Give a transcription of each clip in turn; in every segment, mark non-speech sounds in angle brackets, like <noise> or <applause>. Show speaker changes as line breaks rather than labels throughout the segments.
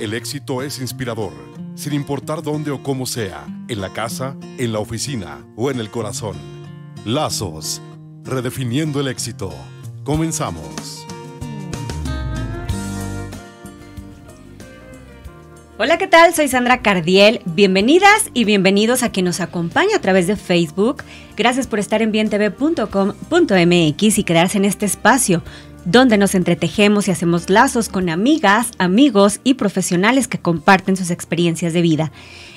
El éxito es inspirador, sin importar dónde o cómo sea, en la casa, en la oficina o en el corazón. Lazos, redefiniendo el éxito. Comenzamos.
Hola, ¿qué tal? Soy Sandra Cardiel. Bienvenidas y bienvenidos a quien nos acompaña a través de Facebook. Gracias por estar en bientv.com.mx y quedarse en este espacio donde nos entretejemos y hacemos lazos con amigas, amigos y profesionales que comparten sus experiencias de vida.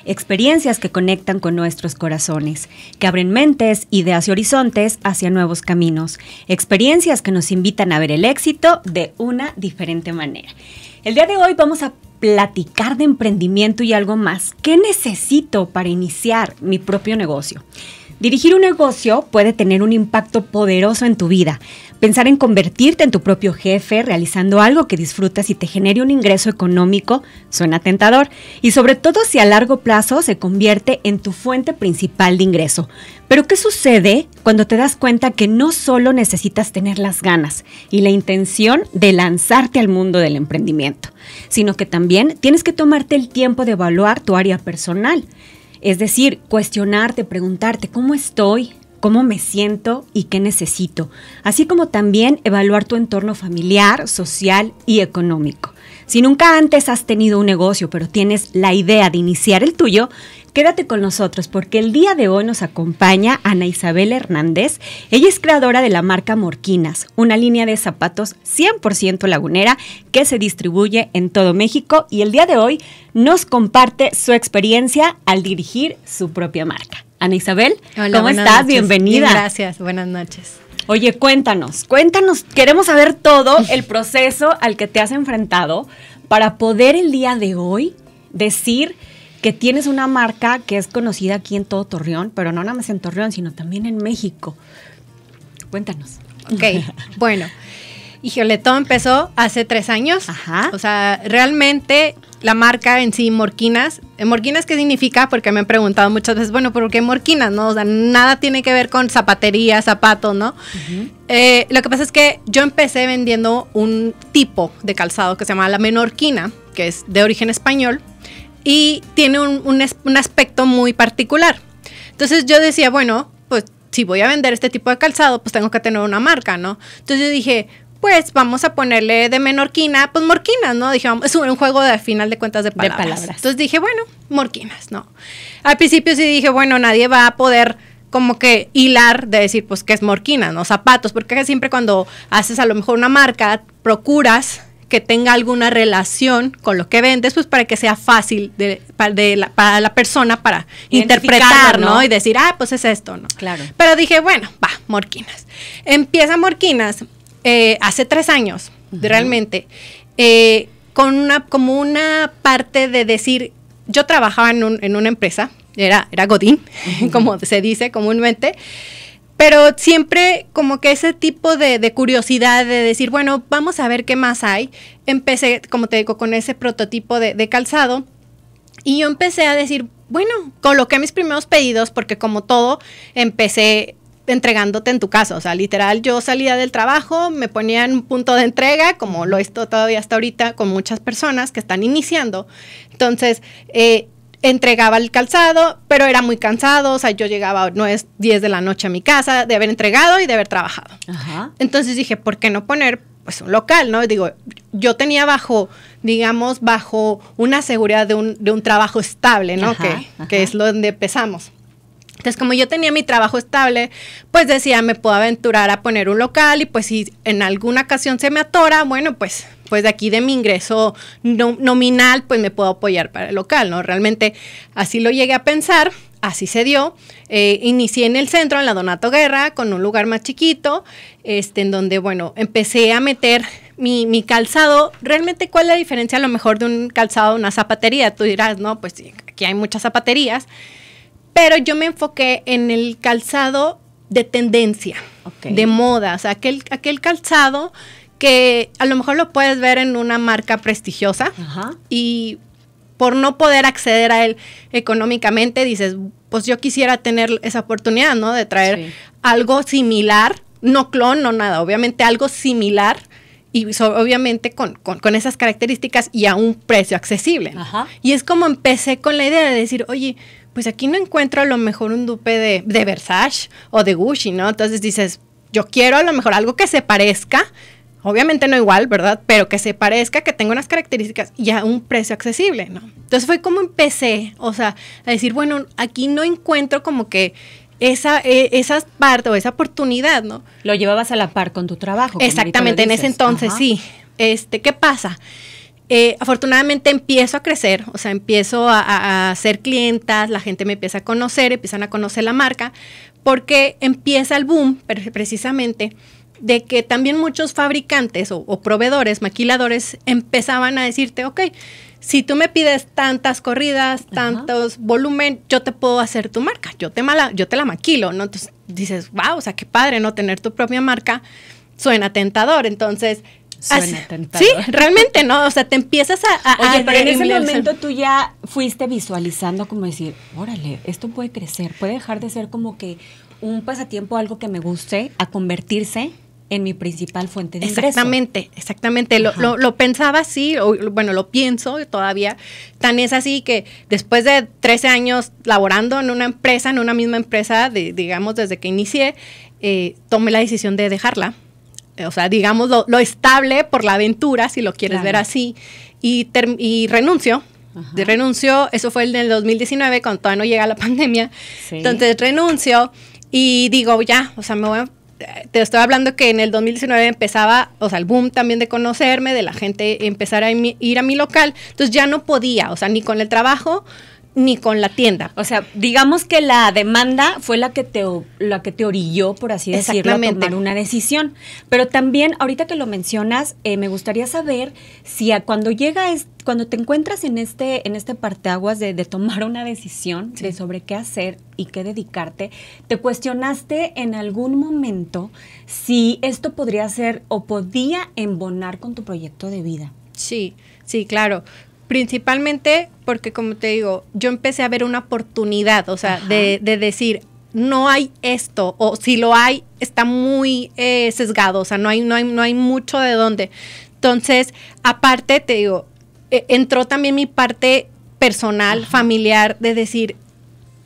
Experiencias que conectan con nuestros corazones, que abren mentes, ideas y horizontes hacia nuevos caminos. Experiencias que nos invitan a ver el éxito de una diferente manera. El día de hoy vamos a platicar de emprendimiento y algo más. ¿Qué necesito para iniciar mi propio negocio? Dirigir un negocio puede tener un impacto poderoso en tu vida, pensar en convertirte en tu propio jefe realizando algo que disfrutas y te genere un ingreso económico suena tentador y sobre todo si a largo plazo se convierte en tu fuente principal de ingreso. Pero ¿qué sucede cuando te das cuenta que no solo necesitas tener las ganas y la intención de lanzarte al mundo del emprendimiento, sino que también tienes que tomarte el tiempo de evaluar tu área personal? Es decir, cuestionarte, preguntarte, ¿cómo estoy? cómo me siento y qué necesito, así como también evaluar tu entorno familiar, social y económico. Si nunca antes has tenido un negocio pero tienes la idea de iniciar el tuyo, quédate con nosotros porque el día de hoy nos acompaña Ana Isabel Hernández. Ella es creadora de la marca Morquinas, una línea de zapatos 100% lagunera que se distribuye en todo México y el día de hoy nos comparte su experiencia al dirigir su propia marca. Ana Isabel, ¿cómo estás? Bienvenida. gracias,
buenas noches.
Oye, cuéntanos, cuéntanos, queremos saber todo <laughs> el proceso al que te has enfrentado para poder el día de hoy decir que tienes una marca que es conocida aquí en todo Torreón, pero no nada más en Torreón, sino también en México. Cuéntanos. Ok,
bueno. Y Gioletón empezó hace tres años. Ajá. O sea, realmente la marca en sí, Morquinas. Eh, ¿Morquinas qué significa? Porque me han preguntado muchas veces, bueno, ¿por qué Morquinas? No, o sea, nada tiene que ver con zapatería, zapato ¿no? Eh, lo que pasa es que yo empecé vendiendo un tipo de calzado que se llama la menorquina, que es de origen español y tiene un, un aspecto muy particular. Entonces yo decía, bueno, pues si voy a vender este tipo de calzado, pues tengo que tener una marca, ¿no? Entonces yo dije, pues vamos a ponerle de menorquina, pues morquinas, ¿no? Dije, es un juego de final de cuentas de palabras. Entonces dije, bueno, morquinas, ¿no? Al principio sí dije, bueno, nadie va a poder como que hilar de decir, pues, que es morquina, ¿no? Zapatos, porque siempre cuando haces a lo mejor una marca, procuras que tenga alguna relación con lo que vendes, pues para que sea fácil de, para, la, persona para interpretar, ¿no? ¿no? Y decir, ah, pues es esto, ¿no? Claro. Pero dije, bueno, va, morquinas. Empieza morquinas eh, hace tres años, realmente, eh, con una, como una parte de decir, yo trabajaba en, una empresa, era, era Godín, <laughs> como se dice comúnmente, pero siempre como que ese tipo de, curiosidad de decir, bueno, vamos a ver qué más hay. Empecé, como te digo, con ese prototipo de, de calzado y yo empecé a decir, bueno, coloqué mis primeros pedidos porque como todo, empecé entregándote en tu casa. O sea, literal, yo salía del trabajo, me ponía en un punto de entrega, como lo he todavía hasta ahorita con muchas personas que están iniciando. Entonces, eh, entregaba el calzado, pero era muy cansado, o sea, yo llegaba no es 10 de la noche a mi casa de haber entregado y de haber trabajado. Entonces dije, ¿por qué no poner pues un local, ¿no? Digo, yo tenía bajo, digamos, bajo una seguridad de un, trabajo estable, ¿no? que, que es donde empezamos. Entonces, como yo tenía mi trabajo estable, pues decía, me puedo aventurar a poner un local y pues si en alguna ocasión se me atora, bueno, pues pues de aquí de mi ingreso nominal, pues me puedo apoyar para el local, ¿no? Realmente así lo llegué a pensar, así se dio. Eh, inicié en el centro, en la Donato Guerra, con un lugar más chiquito, este, en donde, bueno, empecé a meter mi, calzado. Realmente, ¿cuál es la diferencia a lo mejor de un calzado una zapatería? Tú dirás, no, pues aquí hay muchas zapaterías pero yo me enfoqué en el calzado de tendencia, de moda, o sea, aquel, aquel calzado que a lo mejor lo puedes ver en una marca prestigiosa y por no poder acceder a él económicamente, dices, pues yo quisiera tener esa oportunidad, ¿no? De traer algo similar, no clon, no nada, obviamente algo similar y obviamente con, esas características y a un precio accesible. Y es como empecé con la idea de decir, oye, pues aquí no encuentro a lo mejor un dupe de, Versace o de Gucci, ¿no? Entonces dices, yo quiero a lo mejor algo que se parezca, obviamente no igual, ¿verdad? Pero que se parezca, que tenga unas características y a un precio accesible, ¿no? Entonces fue como empecé, o sea, a decir, bueno, aquí no encuentro como que esa, e, esa parte o esa oportunidad, ¿no? Lo
llevabas a la par con tu trabajo. Exactamente, en ese entonces, sí.
Este, ¿qué pasa? Eh, afortunadamente empiezo a crecer, o sea, empiezo a, hacer clientas, la gente me empieza a conocer, empiezan a conocer la marca, porque empieza el boom precisamente de que también muchos fabricantes o, proveedores, maquiladores, empezaban a decirte, ok, si tú me pides tantas corridas, tantos volumen, yo te puedo hacer tu marca, yo te, mala, yo te la maquilo, ¿no? Entonces dices, wow, o sea, qué padre no tener tu propia marca, suena tentador, entonces Sí, realmente, ¿no? O sea, te empiezas a... pero en ese momento
tú ya fuiste visualizando como decir, órale, esto puede crecer, puede dejar de ser como que un pasatiempo, algo que me guste, a convertirse en mi principal fuente de ingreso. Exactamente, exactamente. Lo,
lo, pensaba así, o, bueno, lo pienso todavía. Tan es así que después de 13 años laborando en una empresa, en una misma empresa, de, digamos, desde que inicié, eh, tomé la decisión de dejarla o sea, digamos lo, estable por la aventura, si lo quieres ver así, y, y renuncio. De renuncio, eso fue el del 2019, cuando todavía no llega la <laughs> pandemia. Entonces renuncio y digo, ya, o sea, me te estoy hablando que en el 2019 empezaba, o sea, el boom también de conocerme, de la gente empezar a ir
a mi local. Entonces ya no podía, o sea, ni con el trabajo, ni con la tienda. O sea, digamos que la demanda fue la que te, la que te orilló, por así decirlo, a tomar una decisión. Pero también, ahorita que lo mencionas, eh, me gustaría saber si cuando llega cuando te encuentras en este, en este parteaguas de, tomar una decisión de sobre qué hacer y qué dedicarte, te cuestionaste en algún momento si esto podría ser o podía embonar con tu proyecto de vida. Sí,
sí, claro. Principalmente porque, como te digo, yo empecé a ver una oportunidad, o sea, de, decir, no hay esto, o si lo hay, está muy eh, sesgado, o sea, no hay, no, hay, no hay mucho de dónde. Entonces, aparte, te digo, e, entró también mi parte personal, familiar, de decir,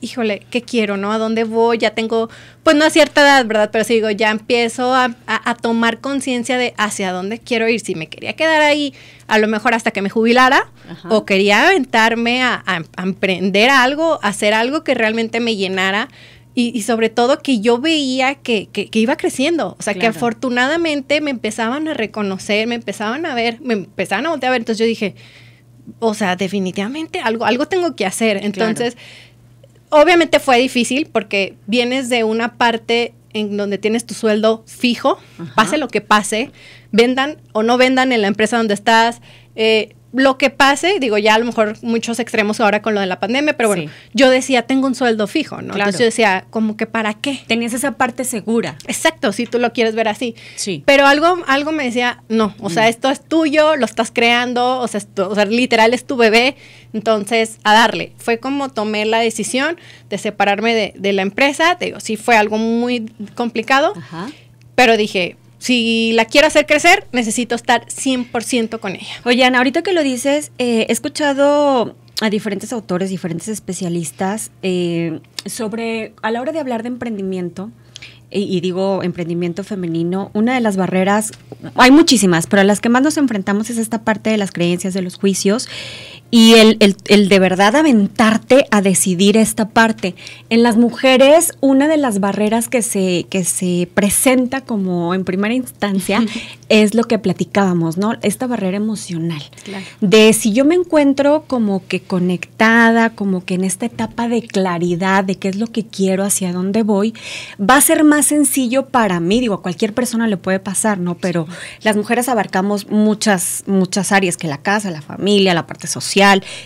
híjole, ¿qué quiero, no? ¿A dónde voy? Ya tengo, pues no a cierta edad, ¿verdad? Pero sí digo, ya empiezo a, tomar conciencia de hacia dónde quiero ir. Si me quería quedar ahí, a lo mejor hasta que me jubilara, o quería aventarme a, emprender algo, hacer algo que realmente me llenara. Y, sobre todo que yo veía que, iba creciendo, o sea, que afortunadamente me empezaban a reconocer, me empezaban a ver, me empezaban a voltear a ver, entonces yo dije, o sea, definitivamente algo, algo tengo que hacer, entonces obviamente fue difícil porque vienes de una parte en donde tienes tu sueldo fijo, pase lo que pase, vendan o no vendan en la empresa donde estás, eh, lo que pase, digo, ya a lo mejor muchos extremos ahora con lo de la pandemia, pero bueno, yo decía, tengo un sueldo fijo, ¿no? Entonces yo decía, como que para qué. Tenías esa parte segura. Exacto, si tú lo quieres ver así. Sí. Pero algo, algo me decía, no, o sea, mm. esto es tuyo, lo estás creando, o sea, o literal es tu bebé, entonces a darle. Fue como tomé la decisión de separarme de, la empresa, te digo, sí fue algo muy complicado, pero
dije, si la quiero hacer crecer, necesito estar 100% con ella. Oye, Ana, ahorita que lo dices, eh, he escuchado a diferentes autores, diferentes especialistas eh, sobre, a la hora de hablar de emprendimiento, y, digo emprendimiento femenino, una de las barreras, hay muchísimas, pero a las que más nos enfrentamos es esta parte de las creencias, de los juicios y el, el, el, de verdad aventarte a decidir esta parte. En las mujeres, una de las barreras que se, que se presenta como en primera instancia <laughs> es lo que platicábamos, ¿no? Esta barrera emocional. De si yo me encuentro como que conectada, como que en esta etapa de claridad de qué es lo que quiero, hacia dónde voy, va a ser más sencillo para mí. Digo, a cualquier persona le puede pasar, ¿no? Pero las mujeres abarcamos muchas, muchas áreas, que la casa, la familia, la parte social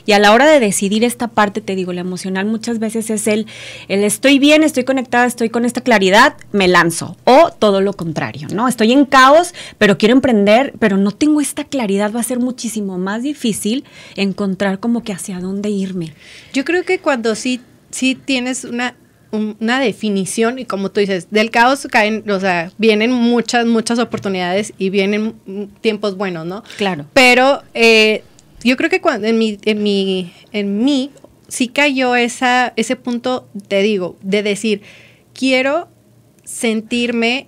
y a la hora de decidir esta parte, te digo, la emocional muchas veces es el, el estoy bien, estoy conectada, estoy con esta claridad, me lanzo. O todo lo contrario, ¿no? Estoy en caos, pero quiero emprender, pero no tengo esta claridad, va a ser muchísimo más difícil encontrar como que hacia dónde irme. Yo creo que cuando sí,
tienes una una definición y como tú dices, del caos caen, o sea, vienen muchas, muchas oportunidades y vienen mm, tiempos buenos, ¿no? Claro. Pero eh, yo creo que cuando, en, mi, en, mi, en mí sí cayó esa, ese punto, te digo, de decir, quiero sentirme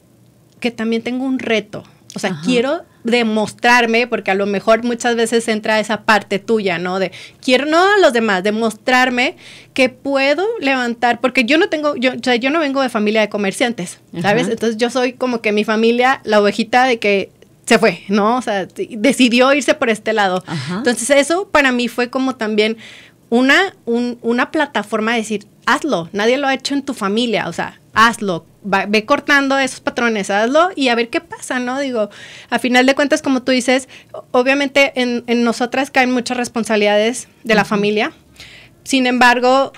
que también tengo un reto. O sea, quiero demostrarme, porque a lo mejor muchas veces entra esa parte tuya, ¿no? De quiero, no a los demás, demostrarme que puedo levantar, porque yo no tengo, yo, o sea, yo no vengo de familia de comerciantes, ¿sabes? Entonces yo soy como que mi familia, la ovejita de que se fue, ¿no? O sea, decidió irse por este lado. Entonces eso para mí fue como también una, una plataforma de decir, hazlo, nadie lo ha hecho en tu familia, o sea, hazlo, ve cortando esos patrones, hazlo y a ver qué pasa, ¿no? Digo, a final de cuentas, como tú dices, obviamente en, en nosotras caen muchas responsabilidades de la familia, sin embargo,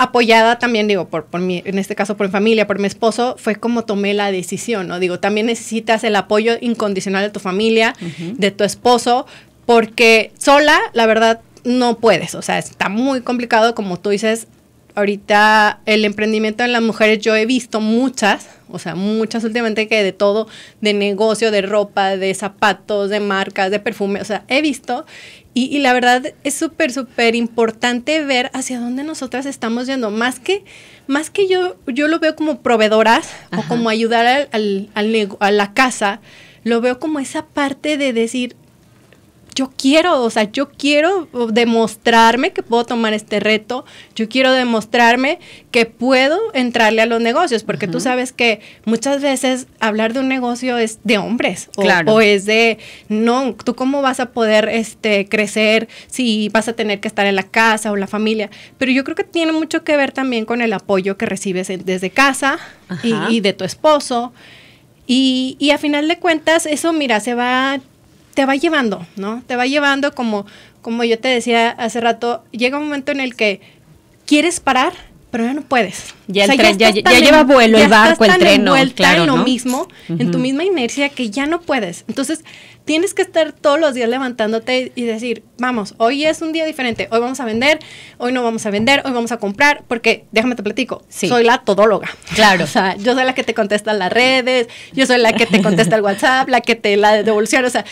apoyada también, digo, por, por mí en este caso por mi familia, por mi esposo, fue como tomé la decisión, ¿no? Digo, también necesitas el apoyo incondicional de tu familia, de tu esposo, porque sola, la verdad, no puedes. O sea, está muy complicado, como tú dices, ahorita el emprendimiento en las mujeres, yo he visto muchas, o sea, muchas últimamente que de todo, de negocio, de ropa, de zapatos, de marcas, de perfume, o sea, he visto y, la verdad es súper, súper importante ver hacia dónde nosotras estamos yendo. Más que, más que yo, yo lo veo como proveedoras o como ayudar al, al, a la casa, lo veo como esa parte de decir, yo quiero, o sea, yo quiero demostrarme que puedo tomar este reto, yo quiero demostrarme que puedo entrarle a los negocios, porque tú sabes que muchas veces hablar de un negocio es de hombres o, es de, no, tú cómo vas a poder este, crecer si vas a tener que estar en la casa o la familia, pero yo creo que tiene mucho que ver también con el apoyo que recibes desde casa y, de tu esposo. Y, y, a final de cuentas, eso, mira, se va te va llevando, ¿no? Te va llevando como, como yo te decía hace rato, llega un momento en el que quieres parar, pero ya no puedes. Ya, ya, lleva vuelo el barco, el tren, no, claro, en lo mismo, en tu misma inercia que ya no puedes. Entonces, tienes que estar todos los días levantándote y decir, vamos, hoy es un día diferente, hoy vamos a vender, hoy no vamos a vender, hoy vamos a comprar, porque déjame te platico, soy la todóloga. Claro. <laughs> o sea, yo soy la que te contesta las redes, yo soy la que te contesta el WhatsApp, la que te la devolución, o sea,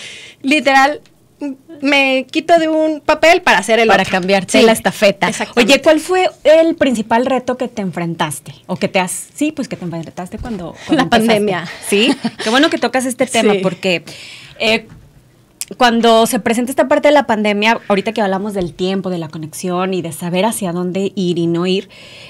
literal, me quito de
un papel para hacer el para cambiarte la estafeta. Oye, ¿cuál fue el principal reto que te enfrentaste? O que te has, sí, pues que te enfrentaste cuando, la pandemia. Sí, qué bueno que tocas este tema porque eh, cuando se presenta esta parte de la pandemia, ahorita que hablamos del tiempo, de la conexión y de saber hacia dónde ir y no ir,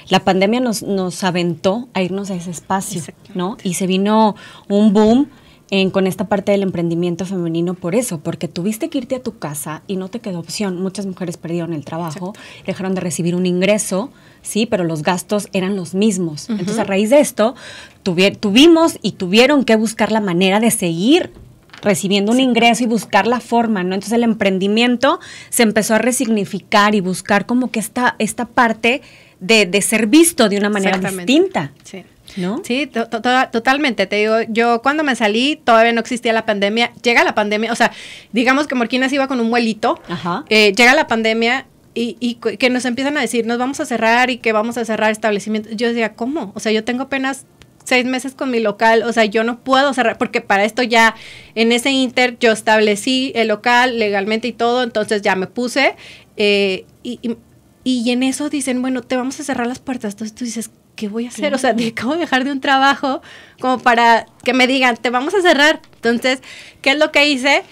la pandemia nos, nos aventó a irnos a ese espacio, ¿no? Y se vino un boom en, con esta parte del emprendimiento femenino por eso, porque tuviste que irte a tu casa y no te quedó opción. Muchas mujeres perdieron el trabajo, dejaron de recibir un ingreso, sí, pero los gastos eran los mismos. Entonces, a raíz de esto, tuvimos y tuvieron que buscar la manera de seguir recibiendo un ingreso y buscar la forma, ¿no? Entonces el emprendimiento se empezó a resignificar y buscar como que esta, esta parte de, de ser visto de una manera distinta. Sí. Sí, totalmente. Te digo, yo cuando me
salí todavía no existía la pandemia. Llega la pandemia, o sea, digamos que Morquinas iba con un vuelito. Eh, llega la pandemia y, que nos empiezan a decir, nos vamos a cerrar y que vamos a cerrar establecimientos. Yo decía, ¿cómo? O sea, yo tengo apenas seis meses con mi local, o sea, yo no puedo cerrar, porque para esto ya en ese inter yo establecí el local legalmente y todo, entonces ya me puse eh, y, y en eso dicen, bueno, te vamos a cerrar las puertas. Entonces tú dices, ¿qué voy a <laughs> hacer? O sea, te acabo de dejar de un trabajo como para que me digan, te vamos a cerrar. Entonces, ¿qué es lo que hice?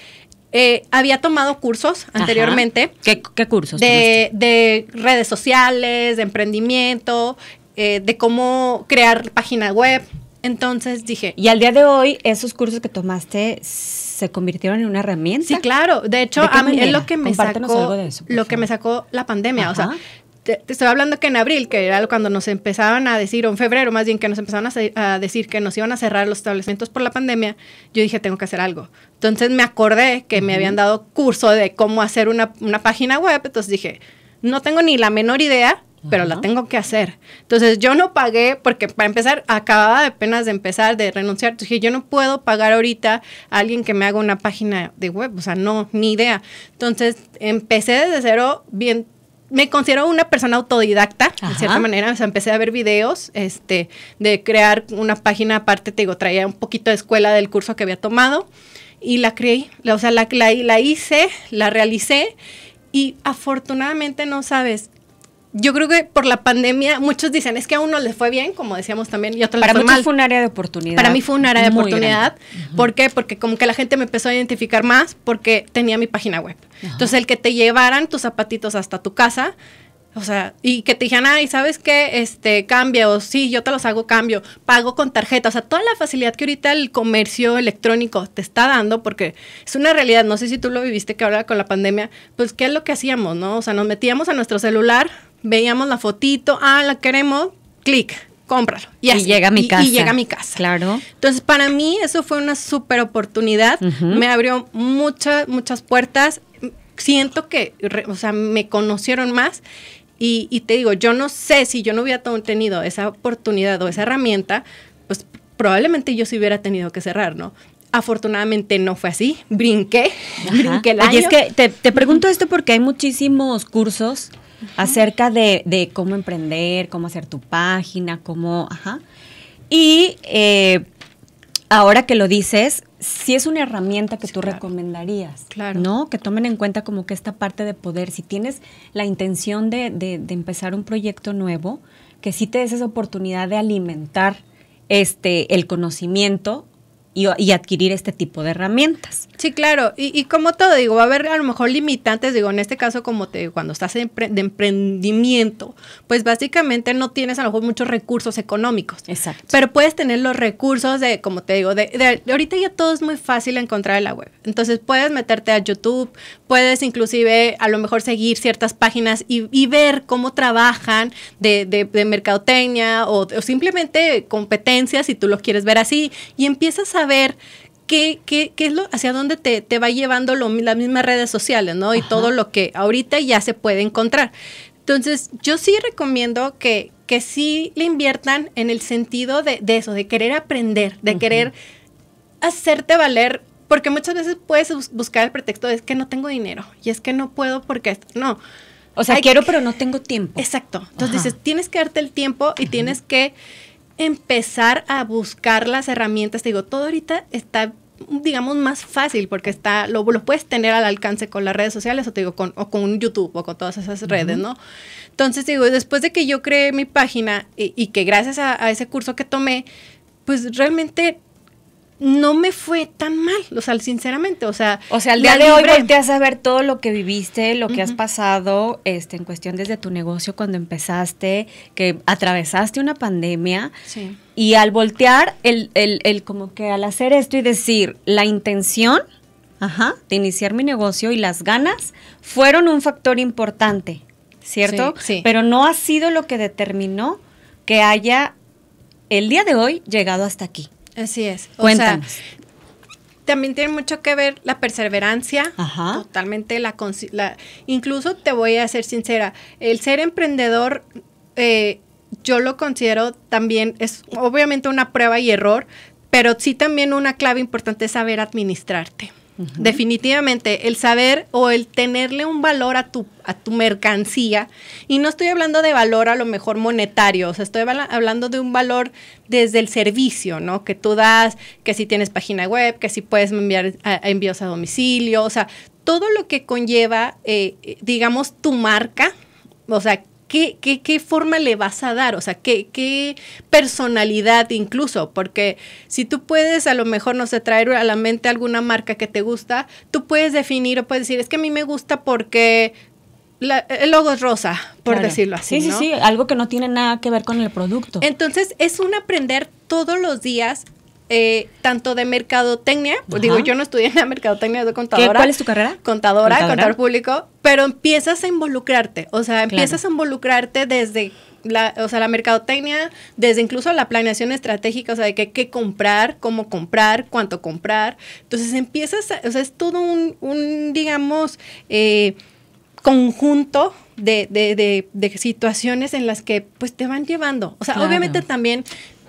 Eh, había tomado cursos anteriormente. ¿Qué, cursos? De, redes sociales, de emprendimiento, eh, de cómo crear página web. Entonces dije.
Y al día de hoy, esos cursos que tomaste se convirtieron en una herramienta. Sí, claro. De hecho, a mí es lo que me
sacó. lo que me sacó la pandemia. O sea, te, estoy hablando que en abril, que era cuando nos empezaban a decir, o en febrero más bien, que nos empezaban a, decir que nos iban a cerrar los establecimientos por la pandemia, yo dije, tengo que hacer algo. Entonces me acordé que me habían dado curso de cómo hacer una, página web, entonces dije, no tengo ni la menor idea, pero la tengo que hacer. Entonces yo no pagué, porque para empezar, acababa de apenas de empezar, de renunciar. Entonces dije, yo no puedo pagar ahorita a alguien que me haga una página de web, o sea, no, ni idea. Entonces empecé desde cero, bien me considero una persona autodidacta, de cierta manera. O sea, empecé a ver videos, este, de crear una página aparte, te digo, traía un poquito de escuela del curso que había tomado y la creé, o sea, la, la hice, la realicé y afortunadamente no sabes, yo creo que por la pandemia muchos dicen, es que a uno le fue bien, como decíamos también, y otros les fue fue
un área de oportunidad. Para mí fue un área de oportunidad.
¿Por qué? Porque como que la gente me empezó a identificar más porque tenía mi página web. Entonces, el que te llevaran tus zapatitos hasta tu casa, o sea, y que te dijeran, ay, ¿sabes qué? Este, cambia, o sí, yo te los hago cambio, pago con tarjeta. O sea, toda la facilidad que ahorita el comercio electrónico te está dando, porque es una realidad, no sé si tú lo viviste que ahora con la pandemia, pues, ¿qué es lo que hacíamos, no? O sea, nos metíamos a nuestro celular, veíamos la fotito, ah, la queremos, clic, cómpralo. Y, llega a mi casa. Y llega a mi
casa. Claro.
Entonces, para mí eso fue una súper oportunidad. Me abrió muchas, muchas puertas. Siento que, o sea, me conocieron más. Y, te digo, yo no sé si yo no hubiera tenido esa oportunidad o esa herramienta, pues probablemente yo sí hubiera tenido que cerrar, ¿no?
Afortunadamente no fue así, brinqué, <laughs> brinqué la. Y es que te, te pregunto esto porque hay muchísimos cursos acerca de, cómo emprender, cómo hacer tu página, cómo, ajá. Y eh, ahora que lo dices, si es una herramienta que tú recomendarías, claro. ¿no? Que tomen en cuenta como que esta parte de poder, si tienes la intención de, empezar un proyecto nuevo, que sí te des esa oportunidad de alimentar este, el conocimiento y, adquirir este tipo de herramientas. Sí, claro, y, como todo, digo, va a haber a lo mejor limitantes, digo, en
este caso, como te cuando estás de emprendimiento, pues básicamente no tienes a lo mejor muchos recursos económicos. Exacto. Pero puedes tener los recursos de, como te digo, de, ahorita ya todo es muy fácil encontrar en la web. Entonces puedes meterte a YouTube, puedes inclusive a lo mejor seguir ciertas páginas y, ver cómo trabajan de, de, mercadotecnia o, o simplemente competencias si tú lo quieres ver así y empiezas a ver qué, qué, es lo, hacia dónde te, va llevando lo, las mismas redes sociales, ¿no? Y todo lo que ahorita ya se puede encontrar. Entonces, yo sí recomiendo que, que sí le inviertan en el sentido de, eso, de querer aprender, de querer hacerte valer, porque muchas veces puedes buscar el pretexto de es que no tengo dinero y es que no puedo porque No. O sea, quiero, pero no tengo tiempo. Exacto. Entonces dices, tienes que darte el tiempo y tienes que empezar a buscar las herramientas. Te digo, todo ahorita está digamos, más fácil porque está, lo, puedes tener al alcance con las redes sociales o te digo, con, o con YouTube o con todas esas redes, ¿no? Entonces digo, después de que yo creé mi página y, que gracias a, ese curso que tomé, pues realmente no me fue tan mal, o sea, sinceramente, o sea... O sea, al día de hoy volteas
a ver todo lo que viviste, lo que has pasado, este, en cuestión desde tu negocio cuando empezaste, que atravesaste una pandemia. Sí. Y al voltear, el, el, el como que al hacer esto y decir la intención ajá, de iniciar mi negocio y las ganas fueron un factor importante, ¿cierto? sí. Pero no ha sido lo que determinó que haya el día de hoy llegado hasta aquí. Así es. O sea,
también tiene mucho que ver la perseverancia, totalmente la, la, Incluso te voy a ser sincera, el ser emprendedor... Eh, yo lo considero también, es obviamente una prueba y error, pero sí también una clave importante es saber administrarte. Definitivamente, el saber o el tenerle un valor a tu, a tu mercancía, y no estoy hablando de valor a lo mejor monetario, o sea, estoy hablando de un valor desde el servicio, ¿no? Que tú das, que si tienes página web, que si puedes enviar envíos a domicilio, o sea, todo lo que conlleva, eh, digamos, tu marca, o sea, ¿Qué, qué, qué, forma le vas a dar, o sea, ¿qué, qué, personalidad incluso, porque si tú puedes a lo mejor, no sé, traer a la mente alguna marca que te gusta, tú puedes definir o puedes decir, es que a mí me gusta porque... el logo es rosa, por decirlo así. Sí, sí, sí,
algo que no tiene nada que ver con el
producto. Entonces, es un aprender todos los días eh, tanto de mercadotecnia, pues digo, yo no estudié en la <laughs> mercadotecnia, soy contadora. ¿Cuál es tu carrera? Contadora, contador público, pero empiezas a involucrarte, o sea, empiezas a involucrarte desde la, la mercadotecnia, desde incluso la planeación estratégica, o sea, de qué, qué comprar, cómo comprar, cuánto comprar. Entonces empiezas, o sea, es todo un, digamos, eh, conjunto de, situaciones en las que pues te van llevando. O sea, obviamente también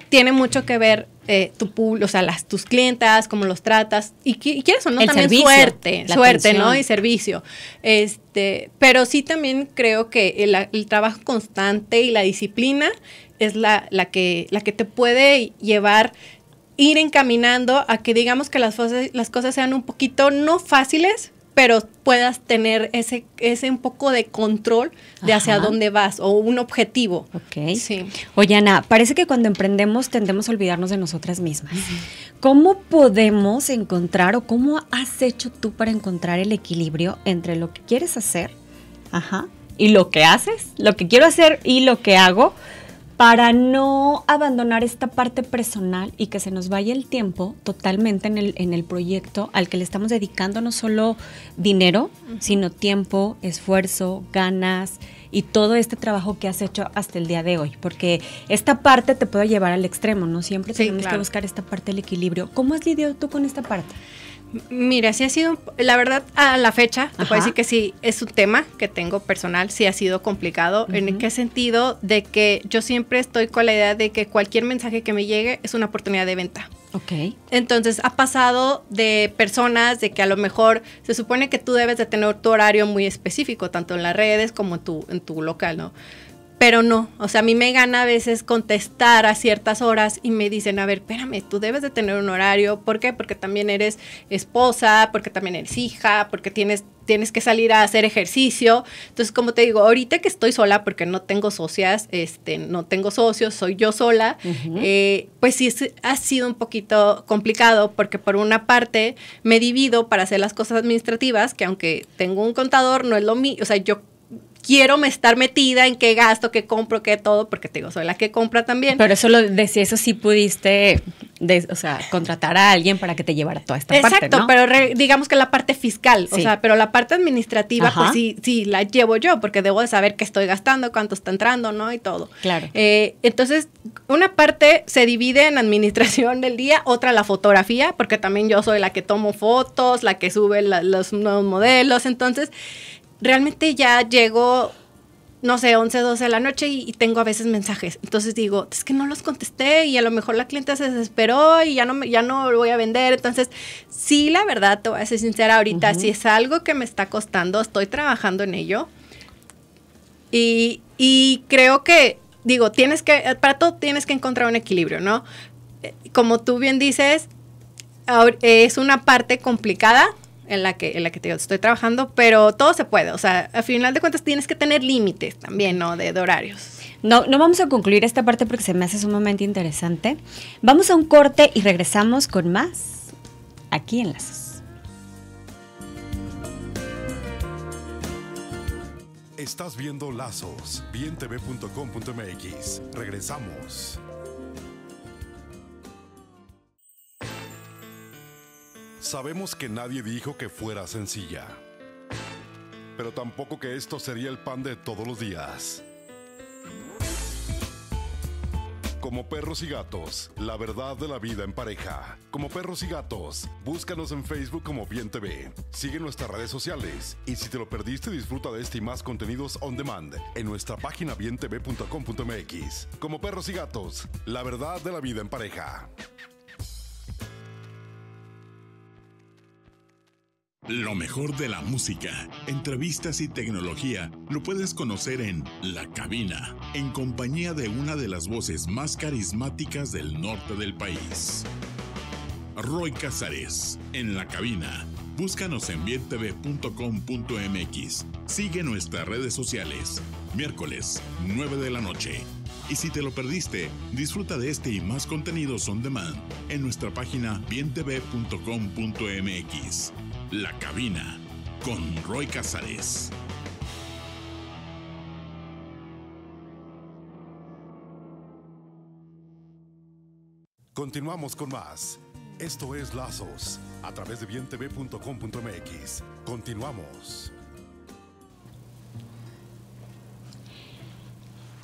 tiene mucho que ver eh, tu pool, o sea, las, tus clientas, cómo los tratas, y, y quieres o no, también suerte, suerte, ¿no? Y servicio. Este, pero sí también creo que el, trabajo constante y la disciplina es la, la, que, la que te puede llevar ir encaminando a que digamos que las, las cosas sean un poquito no fáciles, pero puedas tener ese, ese un poco de control de hacia dónde vas o un objetivo. Ok. Sí.
Oye, Ana, parece que cuando emprendemos tendemos a olvidarnos de nosotras mismas. ¿Cómo podemos encontrar o cómo has hecho tú para encontrar el equilibrio entre lo que quieres hacer Ajá. y lo que haces, lo que quiero hacer y lo que hago? para no abandonar esta parte personal y que se nos vaya el tiempo totalmente en el, en el proyecto al que le estamos dedicando no solo dinero, sino tiempo, esfuerzo, ganas y todo este trabajo que has hecho hasta el día de hoy, porque esta parte te puede llevar al extremo, ¿no? Siempre tenemos que buscar esta parte del equilibrio. ¿Cómo has lidiado tú con esta
parte? Mira, sí ha sido, la verdad, a la fecha, te puedo decir que sí, es un tema que tengo personal, sí ha sido complicado. ¿En qué sentido? De que yo siempre estoy con la idea de que cualquier mensaje que me llegue es una oportunidad de venta. Ok. Entonces, ha pasado de personas de que a lo mejor se supone que tú debes de tener tu horario muy específico, tanto en las redes como en tu local, ¿no? pero no, o sea, a mí me gana a veces contestar a ciertas horas y me dicen, a ver, espérame, tú debes de tener un horario, ¿por qué? Porque también eres esposa, porque también eres hija, porque tienes, tienes que salir a hacer ejercicio. Entonces, como te digo, ahorita que estoy sola, porque no tengo socias, este, no tengo socios, soy yo sola, eh, pues sí, ha sido un poquito complicado, porque por una parte me divido para hacer las cosas administrativas, que aunque tengo un contador, no es lo mío, o sea, yo quiero estar metida en qué gasto, qué compro, qué todo, porque te digo, soy la que compra
también. Pero eso lo si eso sí pudiste, o sea, contratar a alguien para que te llevara toda esta parte, parte, Exacto,
pero digamos que la parte fiscal, o sea, pero la parte administrativa, pues sí, la llevo yo, porque debo de saber qué estoy gastando, cuánto está entrando, ¿no? Y todo. Claro. Eh, entonces, una parte se divide en administración del día, otra la fotografía, porque también yo soy la que tomo fotos, la que sube los nuevos modelos, entonces realmente ya llego, no sé, 11, 12 de la noche y, tengo a veces mensajes. Entonces digo, es que no los contesté y a lo mejor la clienta se desesperó y ya no, ya no lo voy a vender. Entonces, sí, la verdad, te voy a ser sincera ahorita, si es algo que me está costando, estoy trabajando en ello. Y, y creo que, digo, tienes que, para todo tienes que encontrar un equilibrio, ¿no? Eh, como tú bien dices, es una parte complicada, en la que, en la que te digo, estoy trabajando, pero todo se puede. O sea, al
final de cuentas tienes que tener límites también, ¿no? De, horarios. No, no vamos a concluir esta parte porque se me hace sumamente interesante. Vamos a un corte y regresamos con más aquí en Lazos.
Estás viendo Lazos, BienTV.com.mx Regresamos. Sabemos que nadie dijo que fuera sencilla, pero tampoco que esto sería el pan de todos los días. Como perros y gatos, la verdad de la vida en pareja. Como perros y gatos, búscanos en Facebook como Bien TV. Sigue nuestras redes sociales y si te lo perdiste disfruta de este y más contenidos on demand en nuestra página bientv.com.mx. Como perros y gatos, la verdad de la vida en pareja. Lo mejor de la música, entrevistas y tecnología lo puedes conocer en La Cabina, en compañía de una de las voces más carismáticas del norte del país. Roy Casares, en La Cabina. Búscanos en bientv.com.mx. Sigue nuestras redes sociales. Miércoles, 9 de la noche. Y si te lo perdiste, disfruta de este y más contenidos on demand en nuestra página bientv.com.mx. La cabina con Roy Casares. Continuamos con más. Esto es Lazos, a través de bientv.com.mx. Continuamos.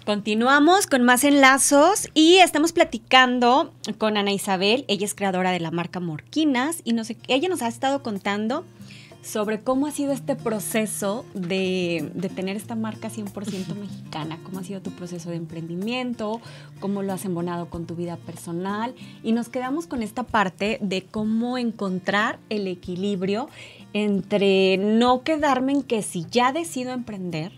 Continuamos con más enlazos y estamos platicando con Ana Isabel. Ella es creadora de la marca Morquinas y ella nos ha estado contando sobre cómo ha sido este proceso de, tener esta marca 100% mexicana, cómo ha sido tu proceso de emprendimiento, cómo lo has embonado con tu vida personal. Y nos quedamos con esta parte de cómo encontrar el equilibrio entre no quedarme en que si ya decido emprender,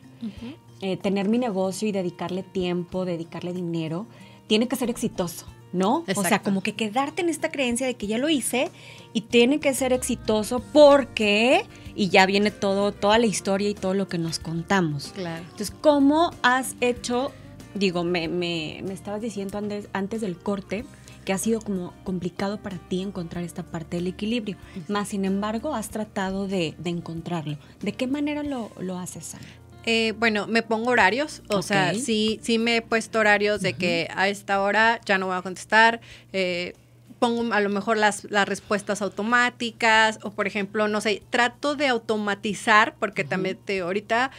eh, tener mi negocio y dedicarle tiempo, dedicarle dinero, tiene que ser exitoso, ¿no? O sea, como que quedarte en esta creencia de que ya lo hice y tiene que ser exitoso porque y ya viene todo toda la historia y todo lo que nos contamos. Claro. Entonces, ¿cómo has hecho? Digo, me, me, me estabas diciendo antes, antes del corte que ha sido como complicado para ti encontrar esta parte del equilibrio. Más sin embargo, has tratado de, de encontrarlo. ¿De qué manera lo, lo haces, Ana?
Eh, bueno, me pongo horarios, o sea, sí, sí me he puesto horarios de que a esta hora ya no voy a contestar. Eh, pongo a lo mejor las, respuestas automáticas o por ejemplo, no sé, trato de automatizar porque también te, ahorita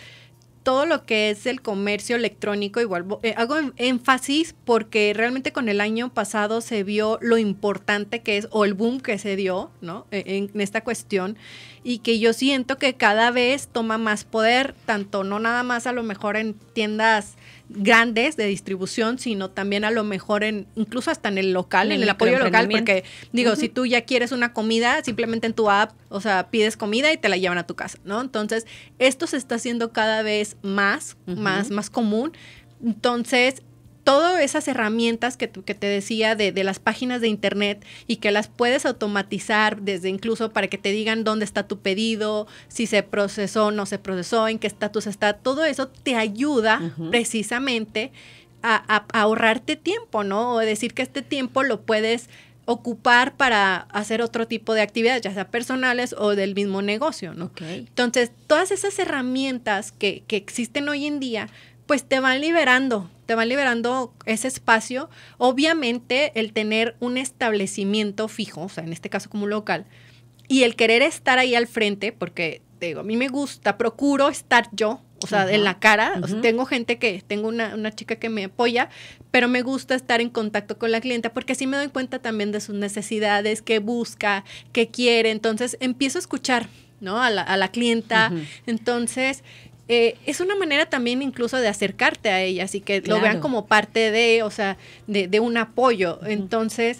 todo lo que es el comercio electrónico, igual eh, hago em, énfasis porque realmente con el año pasado se vio lo importante que es o el boom que se dio, ¿no? E, en esta cuestión y que yo siento que cada vez toma más poder, tanto no nada más a lo mejor en tiendas grandes de distribución, sino también a lo mejor en incluso hasta en el local, en, el, apoyo local, porque digo, si tú ya quieres una comida, simplemente en tu app, o sea, pides comida y te la llevan a tu casa, ¿no? Entonces, esto se está haciendo cada vez más, más, más común. Entonces, todas esas herramientas que, que te decía de, las páginas de internet y que las puedes automatizar desde incluso para que te digan dónde está tu pedido, si se procesó, no se procesó, en qué estatus está, todo eso te ayuda precisamente a, ahorrarte tiempo, ¿no? O decir que este tiempo lo puedes ocupar para hacer otro tipo de actividades, ya sea personales o del mismo negocio, ¿no? Entonces, todas esas herramientas que existen hoy en día pues te van liberando, te van liberando ese espacio. Obviamente el tener un establecimiento fijo, o sea, en este caso como local, y el querer estar ahí al frente, porque digo, a mí me gusta, procuro estar yo, o sea, en la cara. tengo gente que, tengo una, chica que me apoya, pero me gusta estar en contacto con la clienta porque así me doy cuenta también de sus necesidades, qué busca, qué quiere. Entonces empiezo a escuchar, ¿no? A la, clienta. Entonces eh, es una manera también incluso de acercarte a ella, y que lo vean como parte de, o sea, de, de un apoyo. Entonces,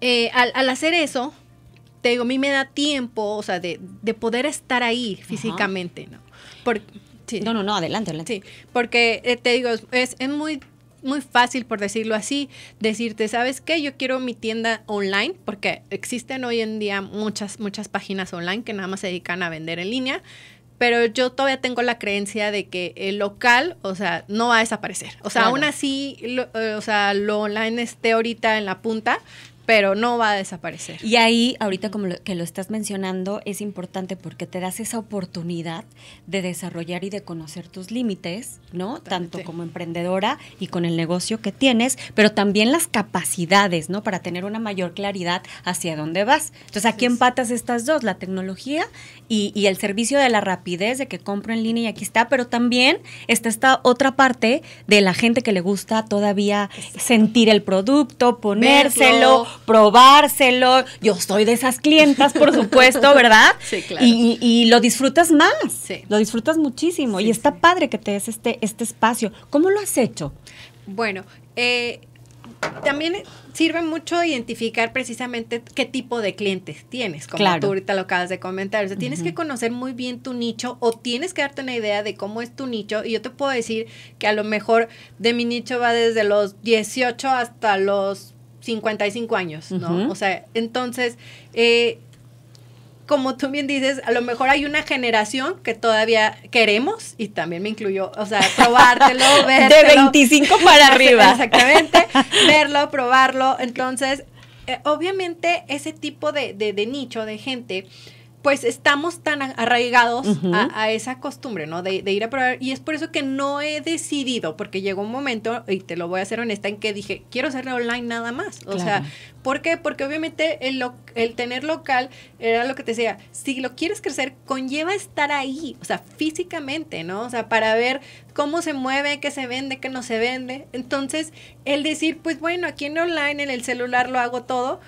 eh, al, hacer eso, te digo, a mí me da tiempo, o sea, de, de poder estar ahí físicamente, ¿no? No, no, no, adelante, adelante. Sí, porque eh, te digo, es, es muy muy fácil, por decirlo así, decirte, ¿sabes qué? Yo quiero mi tienda online, porque existen hoy en día muchas, muchas páginas online que nada más se dedican a vender en línea pero yo todavía tengo la creencia de que el local, o sea, no va a desaparecer. O sea, aún así, eh, o sea, lo online esté ahorita en la punta, pero no va a desaparecer. Y
ahí, ahorita como lo, que lo estás mencionando, es importante porque te das esa oportunidad de desarrollar y de conocer tus límites, ¿no? Tanto como emprendedora y con el negocio que tienes, pero también las capacidades, ¿no? Para tener una mayor claridad hacia dónde vas. Entonces, aquí empatas estas dos, la tecnología y, y el servicio de la rapidez de que compro en línea y aquí está, pero también está esta otra parte de la gente que le gusta todavía sentir el producto, ponérselo, probárselo. Yo soy de esas clientas, por supuesto, <laughs> ¿verdad? Sí, claro. Y, lo disfrutas más, lo disfrutas muchísimo. y está padre que te des este, este espacio. ¿Cómo lo has hecho?
Bueno, eh, también sirve mucho identificar precisamente qué tipo de clientes tienes, como tú ahorita lo acabas de comentar. O sea, tienes que conocer muy bien tu nicho o tienes que darte una idea de cómo es tu nicho. Y yo te puedo decir que a lo mejor de mi nicho va desde los 18 hasta los 55 años, ¿no? O sea, entonces, eh, como tú bien dices, a lo mejor hay una generación que todavía queremos, y también me incluyo, o sea, <laughs> probártelo, verlo. De 25 para <laughs> arriba. Exactamente, <laughs> verlo, probarlo. Entonces, eh, obviamente ese tipo de, de nicho de gente pues estamos tan arraigados a, esa costumbre, ¿no? De, ir a probar. Y es por eso que no he decidido, porque llegó un momento, y te lo voy a hacer honesta, en que dije, quiero hacerle online nada más. O sea, ¿por qué? Porque obviamente el, el tener local era lo que te decía, si lo quieres crecer, conlleva estar ahí, o sea, físicamente, ¿no? O sea, para ver cómo se mueve, qué se vende, qué no se vende. Entonces, el decir, pues bueno, aquí en online, en el celular lo hago todo,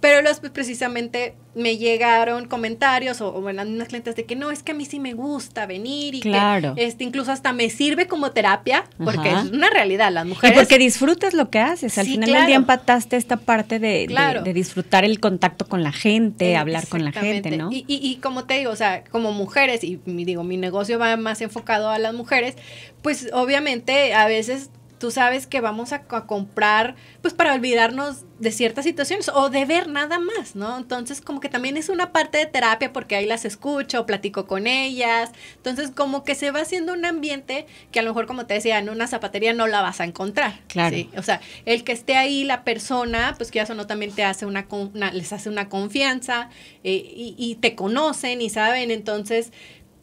pero los, pues, precisamente me llegaron comentarios o, o unas clientes de que no, es que a mí sí me gusta venir y claro. que este, incluso hasta me sirve como terapia, porque es una realidad, las mujeres. porque
disfrutas lo que haces. Al final del día empataste esta parte de, de, disfrutar el contacto con la gente, eh, hablar con la gente, ¿no? Y,
y, y, como te digo, o sea, como mujeres, y digo, mi negocio va más enfocado a las mujeres, pues obviamente a veces tú sabes que vamos a, comprar pues para olvidarnos de ciertas situaciones o de ver nada más, ¿no? Entonces como que también es una parte de terapia porque ahí las escucho, platico con ellas, entonces como que se va haciendo un ambiente que a lo mejor como te decía, en una zapatería no la vas a encontrar. Claro. O sea, el que esté ahí la persona, pues que eso no también te hace una, les hace una confianza eh, y te conocen y saben, entonces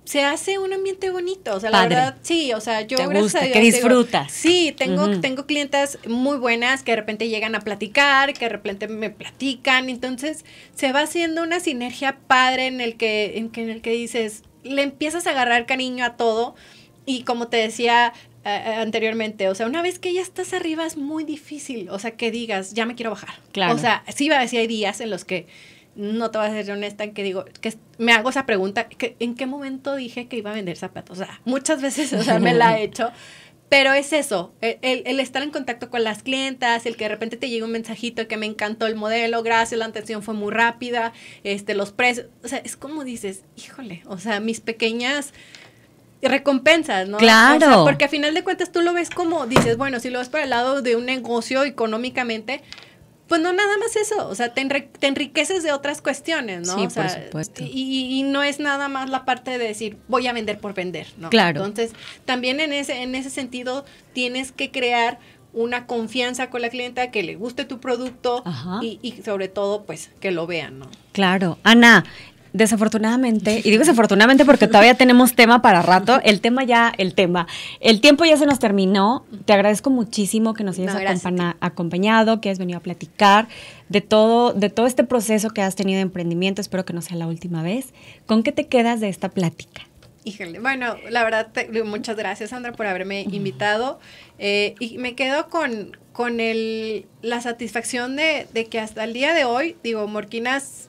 se hace un ambiente bonito, o sea, la verdad, sí, o sea, yo gracias a Dios, que disfrutas. sí, tengo, tengo clientas muy buenas que de repente llegan a platicar, que de repente me platican, entonces se va haciendo una sinergia padre en el que, en, el que dices, le empiezas a agarrar cariño a todo y como te decía eh, eh, anteriormente, o sea, una vez que ya estás arriba es muy difícil, o sea, que digas, ya me quiero bajar. Claro. O sea, sí, va, sí hay días en los que no te voy a ser honesta en que digo, que me hago esa pregunta, ¿en qué momento dije que iba a vender zapatos? O sea, muchas veces, me la he hecho, pero es eso, e, el, estar en contacto con las clientas, el que de repente te llegue un mensajito que me encantó el modelo, gracias, la atención fue muy rápida, este, los precios, o sea, es como dices, híjole, o sea, mis pequeñas recompensas, ¿no? Claro. porque a final de cuentas tú lo ves como, dices, bueno, si lo ves por el lado de un negocio económicamente, pues no nada más eso, o sea, te, enriqueces de otras cuestiones, ¿no? Sí, o Y, no es nada más la parte de decir voy a vender por vender, ¿no? Claro. Entonces, también en ese, en ese sentido tienes que crear una confianza con la clienta, que le guste tu producto y, y, sobre todo, pues, que lo vean, ¿no?
Claro. Ana, desafortunadamente, y digo desafortunadamente porque todavía tenemos tema para rato, el tema ya, el tema, el tiempo ya se nos terminó, te agradezco muchísimo que nos hayas acompañado, que hayas venido a platicar de todo, de todo este proceso que has tenido de emprendimiento, espero que no sea la última vez. ¿Con qué te quedas de esta plática?
Híjole, bueno, la verdad, muchas gracias Sandra por haberme invitado eh, y me quedo con, con el, la satisfacción de, de que hasta el día de hoy, digo, Morquinas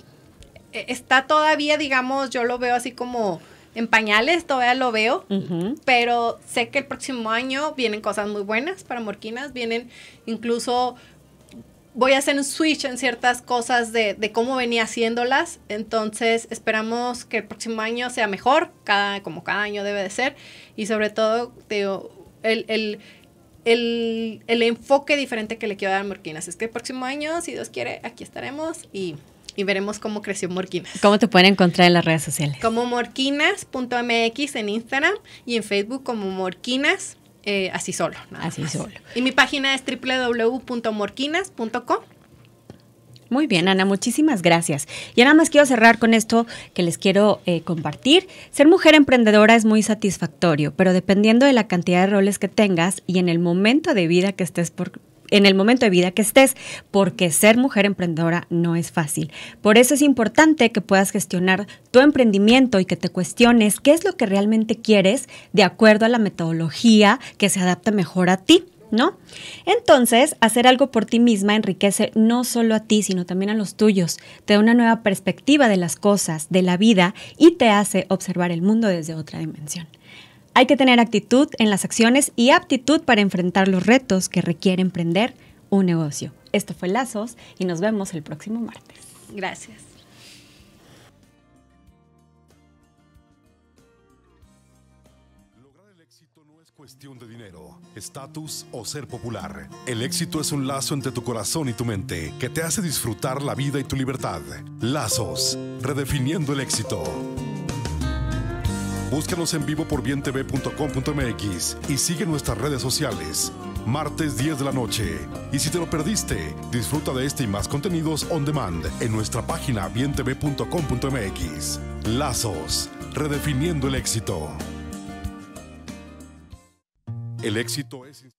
eh, está todavía, digamos, yo lo veo así como en pañales, todavía lo veo, pero sé que el próximo año vienen cosas muy buenas para Morquinas, vienen incluso voy a hacer un switch en ciertas cosas de, cómo venía haciéndolas. Entonces esperamos que el próximo año sea mejor, cada, como cada año debe de ser. Y sobre todo, el, el enfoque diferente que le quiero dar a Morquinas. Es que el próximo año, si Dios quiere, aquí estaremos y y veremos cómo creció
Morquinas. ¿Cómo te pueden encontrar en las redes sociales?
Como morquinas.mx en Instagram y en Facebook como Morquinas, eh, así solo. Así solo. Y mi página es www.morquinas.com.
Muy bien, Ana, muchísimas gracias. Y nada más quiero cerrar con esto que les quiero eh, compartir. Ser mujer emprendedora es muy satisfactorio, pero dependiendo de la cantidad de roles que tengas y en el momento de vida que estés por en el momento de vida que estés, porque ser mujer emprendedora no es fácil. Por eso es importante que puedas gestionar tu emprendimiento y que te cuestiones qué es lo que realmente quieres de acuerdo a la metodología que se adapta mejor a ti. ¿No? Entonces, hacer algo por ti misma enriquece no solo a ti, sino también a los tuyos. Te da una nueva perspectiva de las cosas, de la vida y te hace observar el mundo desde otra dimensión. Hay que tener actitud en las acciones y aptitud para enfrentar los retos que requiere emprender un negocio. Esto fue Lazos y nos vemos el próximo martes. Gracias.
Lograr el éxito no es cuestión de dinero, estatus o ser popular. El éxito es un lazo entre tu corazón y tu mente que te hace disfrutar la vida y tu libertad. Lazos, redefiniendo el éxito. Búscanos en vivo por bientv.com.mx y sigue nuestras redes sociales. Martes 10 de la noche. Y si te lo perdiste, disfruta de este y más contenidos on demand en nuestra página bientv.com.mx. Lazos, redefiniendo el éxito. El éxito es...